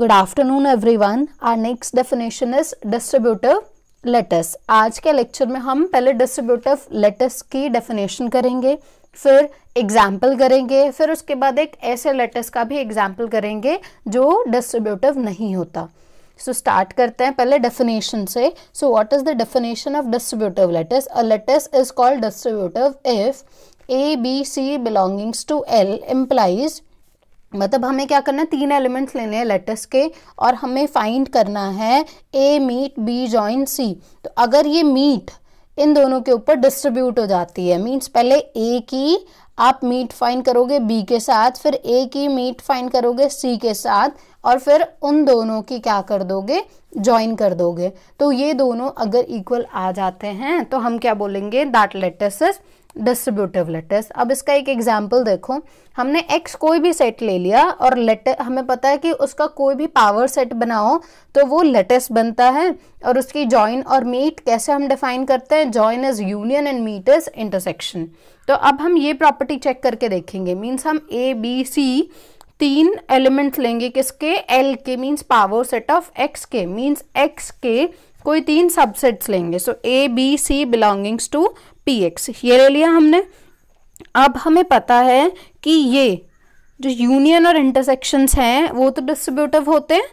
Good afternoon everyone our next definition is distributive lattice आज के lecture में हम पहले डिस्ट्रीब्यूटिव लेटस की डेफिनेशन करेंगे फिर एग्जाम्पल करेंगे फिर उसके बाद एक ऐसे लेटस का भी एग्जाम्पल करेंगे जो डिस्ट्रीब्यूटिव नहीं होता सो so, स्टार्ट करते हैं पहले डेफिनेशन से so what is the definition of distributive lattice uh lattice is called distributive if A B C belongings to L implies मतलब हमें क्या करना है तीन एलिमेंट्स लेने हैं लेटस के और हमें फाइंड करना है A meet B join C तो अगर ये मीट इन दोनों के ऊपर डिस्ट्रीब्यूट हो जाती है मीन्स पहले ए की आप मीट फाइंड करोगे बी के साथ फिर ए की मीट फाइंड करोगे सी के साथ और फिर उन दोनों की क्या कर दोगे ज्वाइन कर दोगे तो ये दोनों अगर इक्वल आ जाते हैं तो हम क्या बोलेंगे दैट लेटस डिस्ट्रीब्यूटिव लेटर्स अब इसका एक एग्जाम्पल देखो हमने एक्स कोई भी सेट ले लिया और लेट हमें पता है कि उसका कोई भी पावर सेट बनाओ तो वो लेटेस्ट बनता है और उसकी जॉइन और मीट कैसे हम डिफाइन करते हैं join is union and meet is intersection तो अब हम ये प्रॉपर्टी चेक करके देखेंगे मीन्स हम ए बी सी तीन एलिमेंट्स लेंगे किसके एल के means power set of X के मीन्स एक्स के कोई तीन सबसेट्स लेंगे so A B C belongings to P X ये ले लिया हमने अब हमें पता है कि ये जो यूनियन और इंटरसेक्शंस हैं वो तो डिस्ट्रीब्यूटिव होते हैं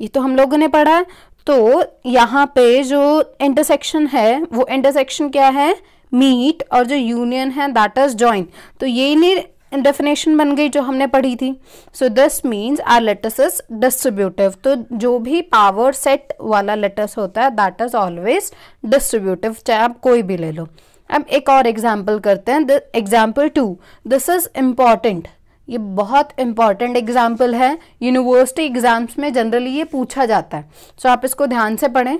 ये तो हम लोगों ने पढ़ा है तो यहाँ पे जो इंटरसेक्शन है वो इंटरसेक्शन क्या है मीट और जो यूनियन है दैट इज जॉइन तो ये नहीं डेफिनेशन बन गई जो हमने पढ़ी थी so this means our lattice is distributive तो जो भी पावर सेट वाला लेटस होता है दैट इज ऑलवेज डिस्ट्रीब्यूटिव चाहे आप कोई भी ले लो अब एक और एग्जाम्पल करते हैं example two this is important ये बहुत इंपॉर्टेंट एग्जाम्पल है यूनिवर्सिटी एग्जाम्स में जनरली ये पूछा जाता है सो so, आप इसको ध्यान से पढ़ें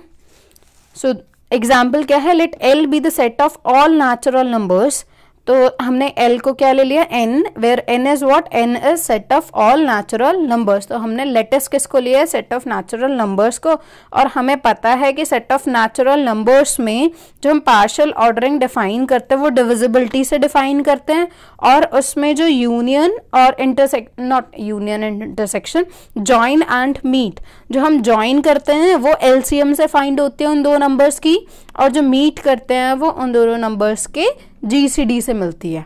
सो so, एग्जाम्पल क्या है let L be the set of all natural numbers तो हमने एल को क्या ले लिया N where N is what N is set of all natural numbers तो हमने लेटेस्ट किसको लिया है सेट ऑफ नेचुरल नंबर्स को और हमें पता है कि सेट ऑफ नेचुरल नंबर्स में जो हम पार्शल ऑर्डरिंग डिफाइन करते हैं वो डिविजिबिलिटी से डिफाइन करते हैं और उसमें जो यूनियन और intersect not union and intersection join and meet जो हम ज्वाइन करते हैं वो एल से फाइंड होती है उन दो नंबर्स की और जो मीट करते हैं वो उन दोनों नंबर्स के जी से मिलती है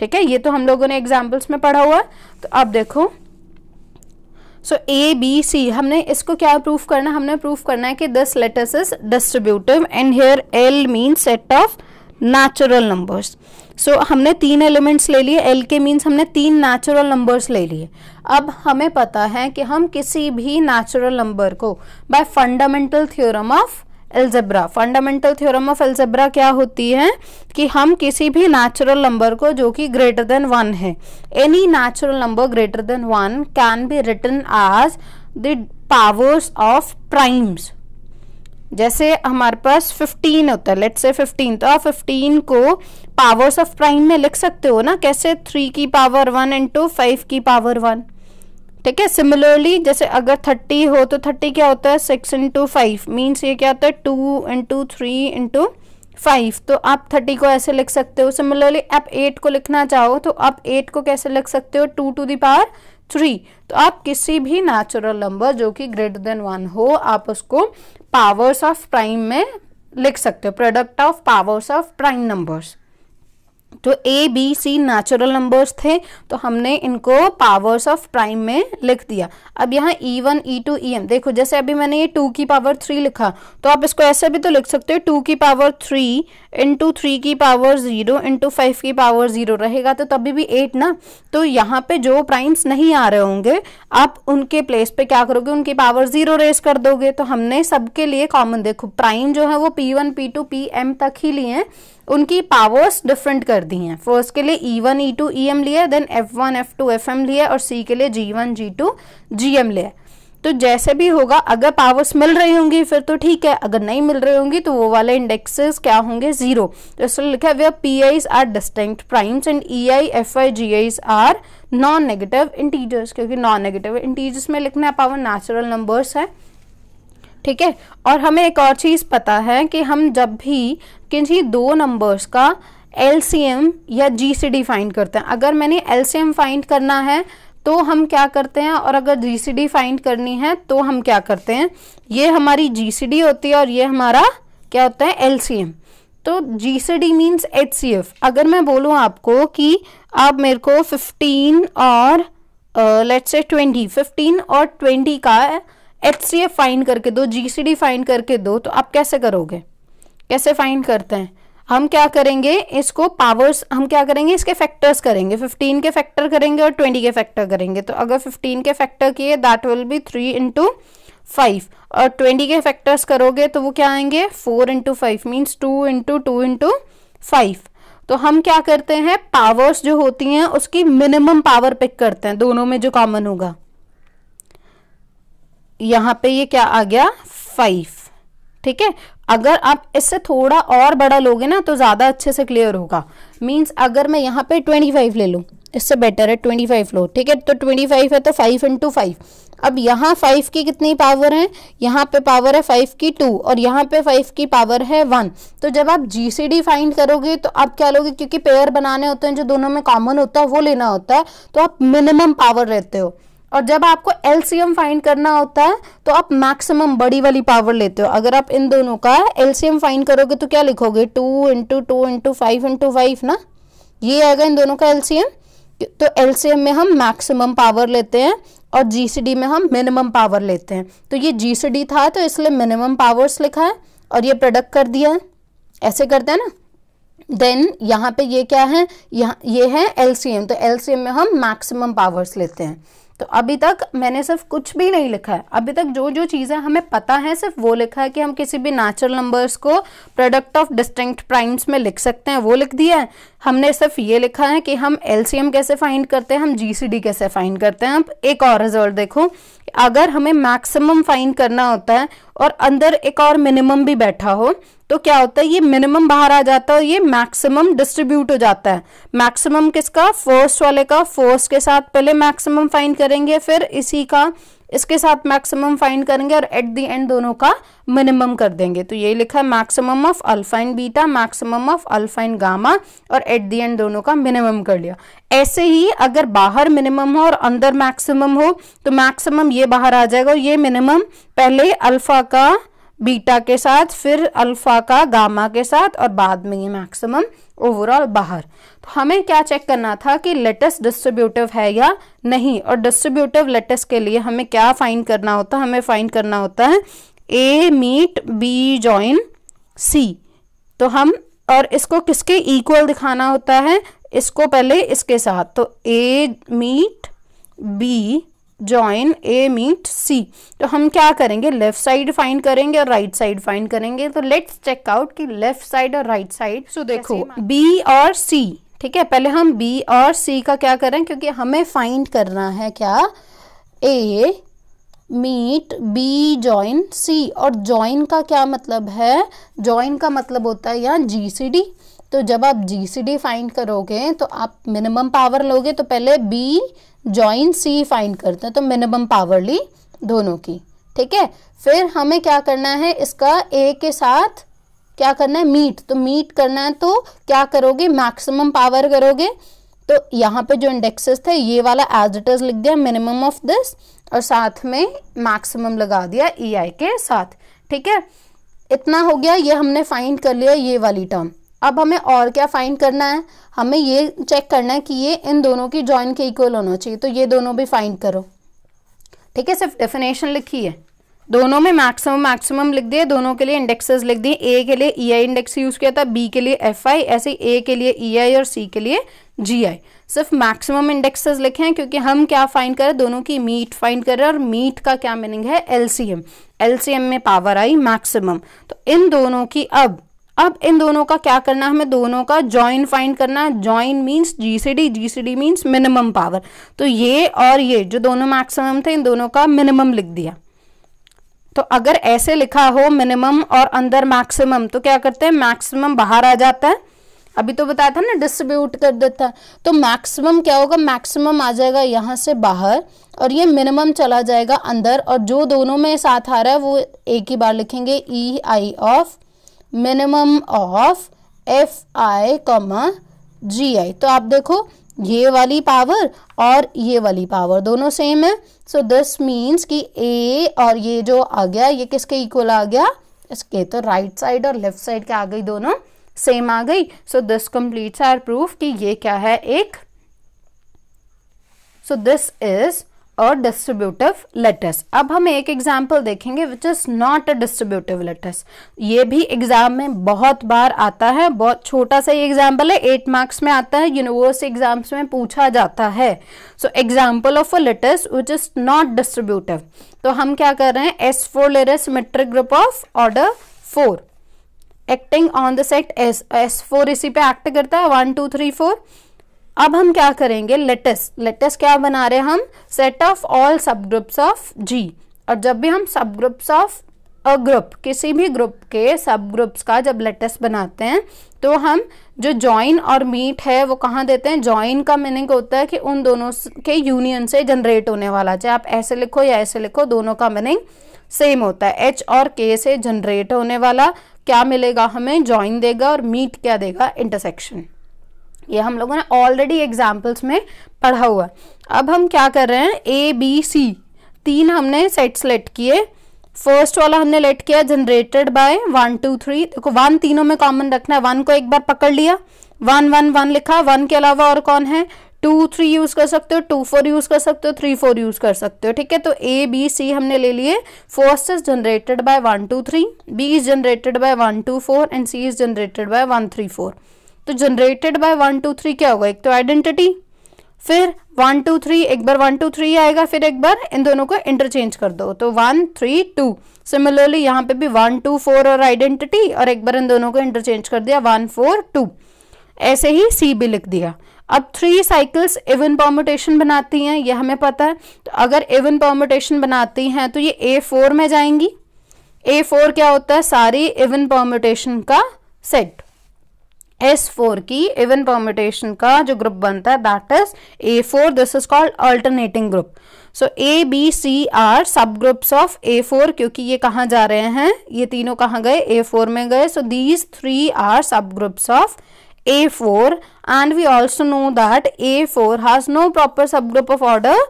ठीक है ये तो हम लोगों ने एग्जाम्पल्स में पढ़ा हुआ है तो अब देखो सो ए बी सी हमने इसको क्या प्रूफ करना हमने प्रूफ करना है कि this lattice is distributive and here L mean set of natural numbers so हमने तीन एलिमेंट्स ले लिए एल के मीन्स हमने तीन नेचुरल नंबर्स ले लिए अब हमें पता है कि हम किसी भी नेचुरल नंबर को by fundamental theorem of algebra fundamental theorem of algebra क्या होती है कि हम किसी भी नेचुरल नंबर को जो कि ग्रेटर देन वन है any natural number greater than one can be written as the powers of primes जैसे हमारे पास 15 होता है लेट से 15 तो आप 15 को पावर्स ऑफ प्राइम में लिख सकते हो ना कैसे 3 की पावर 1 इंटू फाइव की पावर 1 ठीक है सिमिलरली जैसे अगर थर्टी हो तो थर्टी क्या होता है सिक्स इंटू फाइव मीन्स ये क्या होता है two into three into five तो आप थर्टी को ऐसे लिख सकते हो सिमिलरली आप एट को लिखना चाहो तो आप एट को कैसे लिख सकते हो टू टू पावर थ्री तो आप किसी भी नेचुरल नंबर जो कि ग्रेटर देन वन हो आप उसको पावर्स ऑफ प्राइम में लिख सकते हो product of powers of prime numbers जो A B C natural numbers थे तो हमने इनको पावर्स ऑफ प्राइम में लिख दिया अब यहाँ E one E two E M देखो जैसे अभी मैंने ये टू की पावर थ्री लिखा तो आप इसको ऐसे भी तो लिख सकते हो टू की पावर थ्री इंटू थ्री की पावर जीरो इंटू फाइव की पावर जीरो रहेगा तो तभी भी एट ना तो यहाँ पे जो प्राइम्स नहीं आ रहे होंगे आप उनके प्लेस पे क्या करोगे उनकी पावर जीरो रेस कर दोगे तो हमने सबके लिए कॉमन देखो प्राइम जो है वो P one P two P M तक ही लिए हैं उनकी पावर्स डिफरेंट कर दी हैं फर्स्ट के लिए E one E two E M लिया then F one F two F M लिया और सी के लिए G one G two G M लिया तो जैसे भी होगा अगर पावर्स मिल रही होंगी फिर तो ठीक है अगर नहीं मिल रही होंगी तो वो वाले इंडेक्सेस क्या होंगे जीरो तो इसलिए लिखा है where P i's are distinct primes and E I F I G i's are non negative integers क्योंकि नॉन नेगेटिव इंटीजर्स में लिखना है पावर नेचुरल नंबर्स है ठीक है और हमें एक और चीज़ पता है कि हम जब भी किसी दो नंबर्स का एल या जी सी डी फाइंड करते हैं अगर मैंने एल फाइंड करना है तो हम क्या करते हैं और अगर जी सी डी फाइंड करनी है तो हम क्या करते हैं ये हमारी जी सी डी होती है और ये हमारा क्या होता है एल सी एम तो G C D means H C F अगर मैं बोलूँ आपको कि आप मेरे को फिफ्टीन और लेट्स से ट्वेंटी फिफ्टीन और ट्वेंटी का एच सी एफ फाइंड करके दो जी सी डी फाइंड करके दो तो आप कैसे करोगे कैसे फाइंड करते हैं हम क्या करेंगे इसको पावर्स हम क्या करेंगे इसके फैक्टर्स करेंगे 15 के फैक्टर करेंगे और 20 के फैक्टर करेंगे तो अगर 15 के फैक्टर किए that will be 3 into five और 20 के फैक्टर्स करोगे तो वो क्या आएंगे 4 into five means two into two into five तो हम क्या करते हैं पावर्स जो होती हैं उसकी मिनिमम पावर पिक करते हैं दोनों में जो कॉमन होगा यहाँ पे ये क्या आ गया फाइव ठीक है अगर आप इससे थोड़ा और बड़ा लोगे ना तो ज़्यादा अच्छे से क्लियर होगा मीन्स अगर मैं यहाँ पे ट्वेंटी फाइव ले लूँ इससे बेटर है ट्वेंटी फाइव लो ठीक है तो ट्वेंटी फाइव है तो फाइव इंटू फाइव अब यहाँ फाइव की कितनी पावर है यहाँ पे पावर है फाइव की टू और यहाँ पे फाइव की पावर है वन तो जब आप जी सी डी फाइंड करोगे तो आप क्या लोगे क्योंकि पेयर बनाने होते हैं जो दोनों में कॉमन होता है वो लेना होता है तो आप मिनिमम पावर रहते हो और जब आपको एलसीएम फाइंड करना होता है तो आप मैक्सिमम बड़ी वाली पावर लेते हो अगर आप इन दोनों का एलसीएम फाइंड करोगे तो क्या लिखोगे two into two into five into five ना ये आएगा इन दोनों का एलसीएम तो एलसीएम में हम मैक्सिमम पावर लेते हैं और जीसीडी में हम मिनिमम पावर लेते हैं तो ये जीसीडी था तो इसलिए मिनिमम पावर्स लिखा है और ये प्रोडक्ट कर दिया है ऐसे करते हैं ना देन यहाँ पे ये क्या है यहाँ ये है एलसीएम तो एलसीएम में हम मैक्सिमम पावर्स लेते हैं तो अभी तक मैंने सिर्फ कुछ भी नहीं लिखा है अभी तक जो जो चीज़ें हमें पता है सिर्फ वो लिखा है कि हम किसी भी नेचुरल नंबर्स को प्रोडक्ट ऑफ डिस्टिंक्ट प्राइम्स में लिख सकते हैं वो लिख दिया है हमने सिर्फ ये लिखा है कि हम एलसीएम कैसे फाइंड करते हैं हम जीसीडी कैसे फाइंड करते हैं अब एक और रिजल्ट देखो अगर हमें मैक्सिमम फाइंड करना होता है और अंदर एक और मिनिमम भी बैठा हो तो क्या होता है ये मिनिमम बाहर आ जाता है और ये मैक्सिमम डिस्ट्रीब्यूट हो जाता है मैक्सिमम किसका फोर्स वाले का फोर्स के साथ पहले मैक्सिमम फाइंड करेंगे फिर इसी का इसके साथ मैक्सिमम फाइंड करेंगे और एट दी एंड दोनों का मिनिमम कर देंगे तो ये लिखा है maximum of alpha i beta maximum of alpha i gamma और एट दी एंड दोनों का मिनिमम कर लिया ऐसे ही अगर बाहर मिनिमम हो और अंदर मैक्सिमम हो तो मैक्सिमम ये बाहर आ जाएगा और ये मिनिमम पहले अल्फा का बीटा के साथ फिर अल्फा का गामा के साथ और बाद में ये मैक्सिमम ओवरऑल बाहर हमें क्या चेक करना था कि लेटेस्ट डिस्ट्रीब्यूटिव है या नहीं और डिस्ट्रीब्यूटिव लेटस के लिए हमें क्या फाइंड करना होता है हमें फाइंड करना होता है A meet B join C तो हम और इसको किसके इक्वल दिखाना होता है इसको पहले इसके साथ तो A meet B join A meet C तो हम क्या करेंगे लेफ्ट साइड फाइंड करेंगे और राइट साइड फाइंड करेंगे तो लेट्स चेक आउट कि लेफ्ट साइड और राइट साइड सो देखो बी और सी ठीक है पहले हम बी और सी का क्या करें क्योंकि हमें फाइंड करना है क्या A meet B join C और जॉइन का क्या मतलब है जॉइन का मतलब होता है यहाँ जी सी डी तो जब आप जी सी डी फाइंड करोगे तो आप मिनिमम पावर लोगे तो पहले बी जॉइन सी फाइंड करते हैं तो मिनिमम पावर ली दोनों की ठीक है फिर हमें क्या करना है इसका ए के साथ क्या करना है मीट तो मीट करना है तो क्या करोगे मैक्सिमम पावर करोगे तो यहाँ पे जो इंडेक्सेस थे ये वाला एज इट इज लिख दिया मिनिमम ऑफ दिस और साथ में मैक्सिमम लगा दिया ई e आई के साथ ठीक है इतना हो गया ये हमने फाइंड कर लिया ये वाली टर्म अब हमें और क्या फाइंड करना है हमें ये चेक करना है कि ये इन दोनों की जॉइन के इक्वल होना चाहिए तो ये दोनों भी फाइंड करो ठीक है सिर्फ डेफिनेशन लिखी है दोनों में मैक्सिमम मैक्सिमम लिख दिए दोनों के लिए इंडेक्सेस लिख दिए ए के लिए ई आई इंडेक्स यूज़ किया था बी के लिए एफ आई ऐसे ए के लिए ई e आई और सी के लिए जी आई सिर्फ मैक्सिमम इंडेक्सेस लिखे हैं क्योंकि हम क्या फाइंड करें दोनों की मीट फाइंड करें और मीट का क्या मीनिंग है एल सी में पावर आई मैक्सिमम तो इन दोनों की अब अब इन दोनों का क्या करना है हमें दोनों का जॉइन फाइंड करना है join means GCD GCD means minimum power तो ये और ये जो दोनों मैक्सिमम थे इन दोनों का मिनिमम लिख दिया तो अगर ऐसे लिखा हो मिनिमम और अंदर मैक्सिमम तो क्या करते हैं मैक्सिमम बाहर आ जाता है अभी तो बताया था ना डिस्ट्रीब्यूट कर देता है तो मैक्सिमम क्या होगा मैक्सिमम आ जाएगा यहाँ से बाहर और ये मिनिमम चला जाएगा अंदर और जो दोनों में साथ आ रहा है वो एक ही बार लिखेंगे E I of minimum of F I comma G I तो आप देखो ये वाली पावर और ये वाली पावर दोनों सेम है सो दिस मीन्स कि ए और ये जो आ गया ये किसके इक्वल आ गया इसके तो राइट साइड और लेफ्ट साइड क्या आ गई दोनों सेम आ गई so this completes our proof कि ये क्या है एक सो दिस इज और डिस्ट्रीब्यूटिव लेटर्स अब हम एक एग्जाम्पल देखेंगे which is not a distributive lattice ये भी एग्जाम में बहुत बार आता है बहुत छोटा सा ये एग्जाम्पल है एट मार्क्स में आता है यूनिवर्सिटी एग्जाम्स में पूछा जाता है so example of a lattice which is not distributive तो हम क्या कर रहे हैं S four lattice metric group of order four acting on the set S S four इसी पे एक्ट करता है वन टू थ्री फोर अब हम क्या करेंगे लेटेस्ट लेटेस्ट क्या बना रहे हम set of all subgroups of G और जब भी हम सब ग्रुप्स ऑफ अ ग्रुप किसी भी ग्रुप के सब ग्रुप्स का जब लेटेस्ट बनाते हैं तो हम जो जॉइन और मीट है वो कहाँ देते हैं जॉइन का मीनिंग होता है कि उन दोनों के यूनियन से जनरेट होने वाला चाहे आप ऐसे लिखो या ऐसे लिखो दोनों का मीनिंग सेम होता है एच और के से जनरेट होने वाला क्या मिलेगा हमें जॉइन देगा और मीट क्या देगा इंटरसेक्शन ये हम लोगों ने ऑलरेडी एग्जाम्पल्स में पढ़ा हुआ अब हम क्या कर रहे हैं ए बी सी तीन हमने सेट सेलेक्ट किए फर्स्ट वाला हमने लेट किया generated by one two three देखो वन तीनों में कॉमन रखना है वन को एक बार पकड़ लिया वन वन वन लिखा वन के अलावा और कौन है टू थ्री यूज़ कर सकते हो टू फोर यूज़ कर सकते हो थ्री फोर यूज़ कर सकते हो ठीक है तो ए बी सी हमने ले लिए first is generated by one two three B is generated by one two four and C is generated by one three four तो generated by one two three क्या होगा एक तो आइडेंटिटी फिर वन टू थ्री एक बार one two three आएगा फिर एक बार इन दोनों को इंटरचेंज कर दो तो वन थ्री टू सिमिलरली यहाँ पे भी वन टू फोर और आइडेंटिटी और एक बार इन दोनों को इंटरचेंज कर दिया वन फोर टू ऐसे ही सी भी लिख दिया अब थ्री साइकिल्स इवन पॉमोटेशन बनाती हैं यह हमें पता है तो अगर इवन पॉमोटेशन बनाती हैं तो ये ए फोर में जाएंगी ए फोर क्या होता है सारी इवन पॉमोटेशन का सेट एस फोर की इवन परमिटेशन का जो ग्रुप बनता है that is A four this is called alternating group so A B C are subgroups of A four क्योंकि ये कहाँ जा रहे हैं ये तीनों कहाँ गए ए फोर में गए so these three are subgroups of A four and we also know that A four has no proper subgroup of order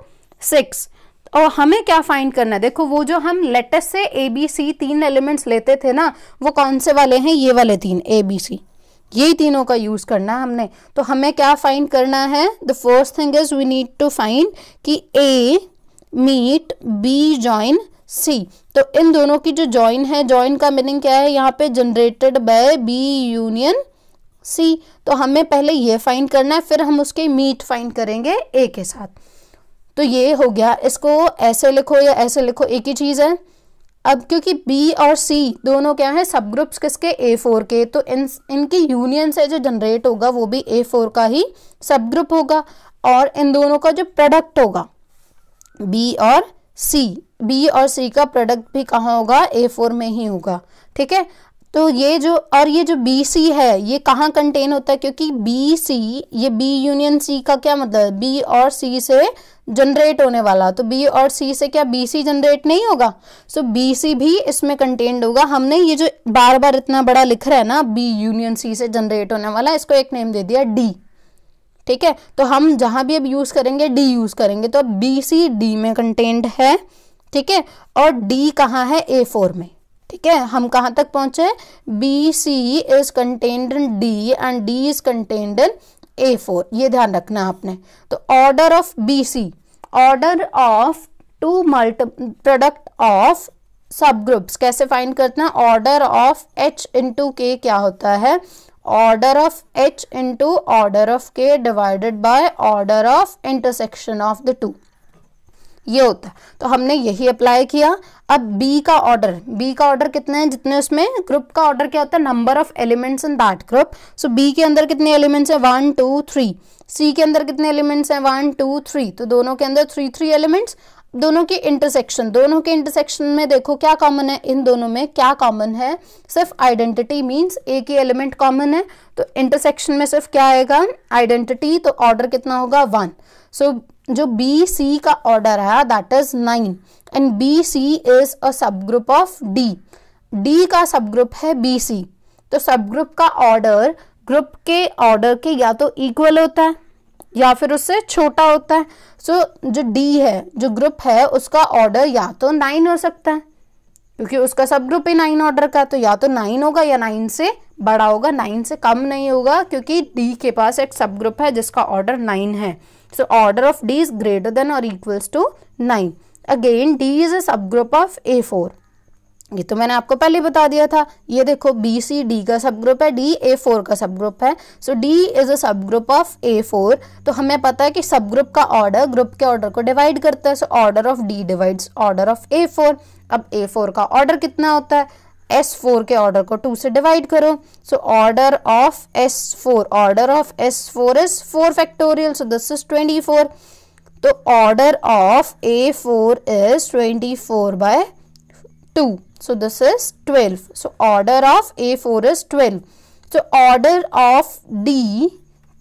six और हमें क्या फाइंड करना है देखो वो जो हम लेटेस्ट से ए बी सी तीन एलिमेंट्स लेते थे ना वो कौन से वाले हैं ये वाले तीन ए बी सी यही तीनों का यूज़ करना है हमने तो हमें क्या फाइंड करना है the first thing is we need to find कि A meet B join C तो इन दोनों की जो जॉइन है जॉइन का मीनिंग क्या है यहाँ पे generated by B union C तो हमें पहले ये फाइंड करना है फिर हम उसके मीट फाइंड करेंगे ए के साथ तो ये हो गया इसको ऐसे लिखो या ऐसे लिखो एक ही चीज़ है अब क्योंकि बी और सी दोनों क्या है सब ग्रुप्स किसके ए फोर के तो इन इनकी यूनियन से जो जनरेट होगा वो भी ए फोर का ही सब ग्रुप होगा और इन दोनों का जो प्रोडक्ट होगा बी और सी बी और सी का प्रोडक्ट भी कहाँ होगा ए फोर में ही होगा ठीक है तो ये जो और ये जो बी सी है ये कहाँ कंटेन होता है क्योंकि बी सी ये बी यूनियन सी का क्या मतलब बी और सी से जनरेट होने वाला तो बी और सी से क्या बी सी जनरेट नहीं होगा सो बी सी भी इसमें कंटेंड होगा हमने ये जो बार बार इतना बड़ा लिख रहा है ना बी यूनियन सी से जनरेट होने वाला इसको एक नेम दे दिया डी ठीक है तो हम जहाँ भी अब यूज़ करेंगे डी यूज़ करेंगे तो अब बी सी डी में कंटेंट है ठीक है और डी कहाँ है ए फोर में ठीक है हम कहाँ तक पहुंचे B C is contained in D and D is contained in A four ये ध्यान रखना आपने तो order of B C order of two मल्ट प्रोडक्ट ऑफ सब ग्रुप्स कैसे फाइंड हैं order of H into K क्या होता है order of H into order of K divided by order of intersection of the two ये होता है तो हमने यही अप्लाई किया अब बी का ऑर्डर बी का ऑर्डर कितने हैं जितने उसमें ग्रुप का ऑर्डर क्या होता है number of elements in that group so B के अंदर कितने एलिमेंट्स हैं वन टू थ्री सी के अंदर कितने एलिमेंट्स हैं वन टू थ्री तो दोनों के अंदर थ्री थ्री एलिमेंट्स दोनों की इंटरसेक्शन दोनों के इंटरसेक्शन में देखो क्या कॉमन है इन दोनों में क्या कॉमन है सिर्फ आइडेंटिटी मींस एक ही एलिमेंट कॉमन है तो इंटरसेक्शन में सिर्फ क्या आएगा आइडेंटिटी तो ऑर्डर कितना होगा वन सो so, जो बी सी का ऑर्डर है that is nine and B C is a subgroup of D D का सब ग्रुप है बी सी तो सब ग्रुप का ऑर्डर ग्रुप के ऑर्डर के या तो इक्वल होता है या फिर उससे छोटा होता है सो so, जो डी है जो ग्रुप है उसका ऑर्डर या तो नाइन हो सकता है क्योंकि उसका सब ग्रुप ही नाइन ऑर्डर का तो या तो नाइन होगा या नाइन से बड़ा होगा नाइन से कम नहीं होगा क्योंकि डी के पास एक सब ग्रुप है जिसका ऑर्डर नाइन है so order of D is greater than और equals to nine again D is a subgroup of A four ये तो मैंने आपको पहले बता दिया था ये देखो बी सी डी का सब ग्रुप है डी ए फोर का सब ग्रुप है सो D is a subgroup of A four तो हमें पता है कि सब ग्रुप का ऑर्डर ग्रुप के ऑर्डर को डिवाइड करता है so order of D divides order of A four अब ए फोर का ऑर्डर कितना होता है एस फोर के ऑर्डर को टू से डिवाइड करो so order of S four order of S four is four factorial so this is twenty four तो order of A four is twenty four by two So this is 12. So order of A4 is 12. So order of D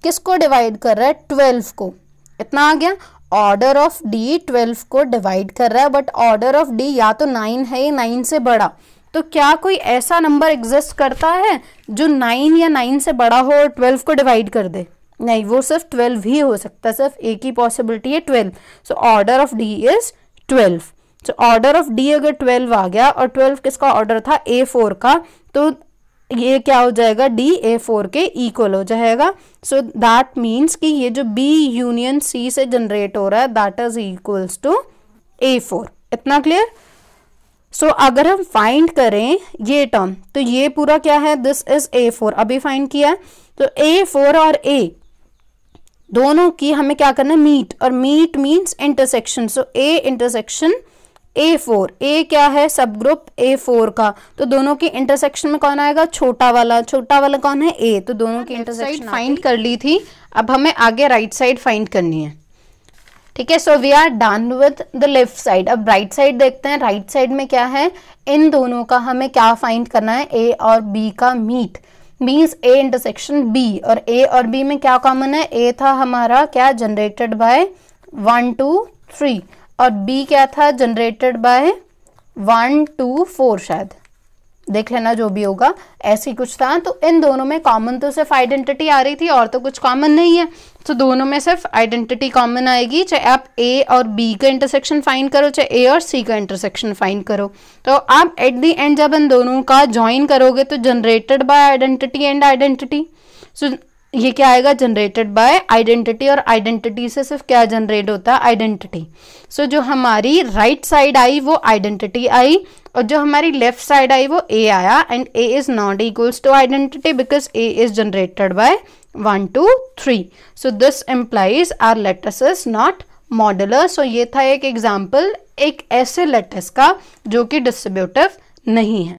किसको divide कर रहा है 12 को इतना आ गया order of D 12 को divide कर रहा है बट ऑर्डर ऑफ डी या तो 9 है या 9 से बड़ा तो क्या कोई ऐसा नंबर एग्जिस्ट करता है जो 9 या 9 से बड़ा हो और 12 को डिवाइड कर दे नहीं वो सिर्फ 12 ही हो सकता है सिर्फ एक ही पॉसिबिलिटी है 12 so order of D is twelve तो ऑर्डर ऑफ डी अगर ट्वेल्व आ गया और ट्वेल्व किसका ऑर्डर था ए फोर का तो ये क्या हो जाएगा डी ए फोर के इक्वल हो जाएगा सो दैट मीन्स कि ये जो बी यूनियन सी से जनरेट हो रहा है that is equals to A four इतना क्लियर सो so, अगर हम फाइंड करें ये टर्म तो ये पूरा क्या है दिस इज ए फोर अभी फाइंड किया तो ए फोर और ए दोनों की हमें क्या करना है मीट और meet means intersection so A intersection A four A क्या है सब ग्रुप ए फोर का तो दोनों के इंटरसेक्शन में कौन आएगा छोटा वाला छोटा वाला कौन है ए तो दोनों की इंटरसेक्शन फाइंड कर ली थी अब हमें आगे राइट साइड फाइंड करनी है ठीक है so we are done with the left side अब राइट right साइड देखते हैं राइट right साइड में क्या है इन दोनों का हमें क्या फाइंड करना है ए और बी का meet means A intersection B और ए और बी में क्या कॉमन है ए था हमारा क्या generated by one two three और बी क्या था generated by one two four शायद देख लेना जो भी होगा ऐसी कुछ था तो इन दोनों में कॉमन तो सिर्फ आइडेंटिटी आ रही थी और तो कुछ कॉमन नहीं है तो दोनों में सिर्फ आइडेंटिटी कॉमन आएगी चाहे आप ए और बी का इंटरसेक्शन फाइंड करो चाहे ए और सी का इंटरसेक्शन फाइंड करो तो आप एट दी एंड जब इन दोनों का ज्वाइन करोगे तो generated by identity and identity so ये क्या आएगा जनरेटेड बाय आइडेंटिटी और आइडेंटिटी से सिर्फ क्या जनरेट होता है आइडेंटिटी सो जो हमारी राइट right साइड आई वो आइडेंटिटी आई और जो हमारी लेफ्ट साइड आई वो ए आया and A is not equals to identity because A is generated by one two three so this implies our lattice is not modular सो ये था एक एग्जाम्पल एक ऐसे लेटस का जो कि डिस्ट्रीब्यूटिव नहीं है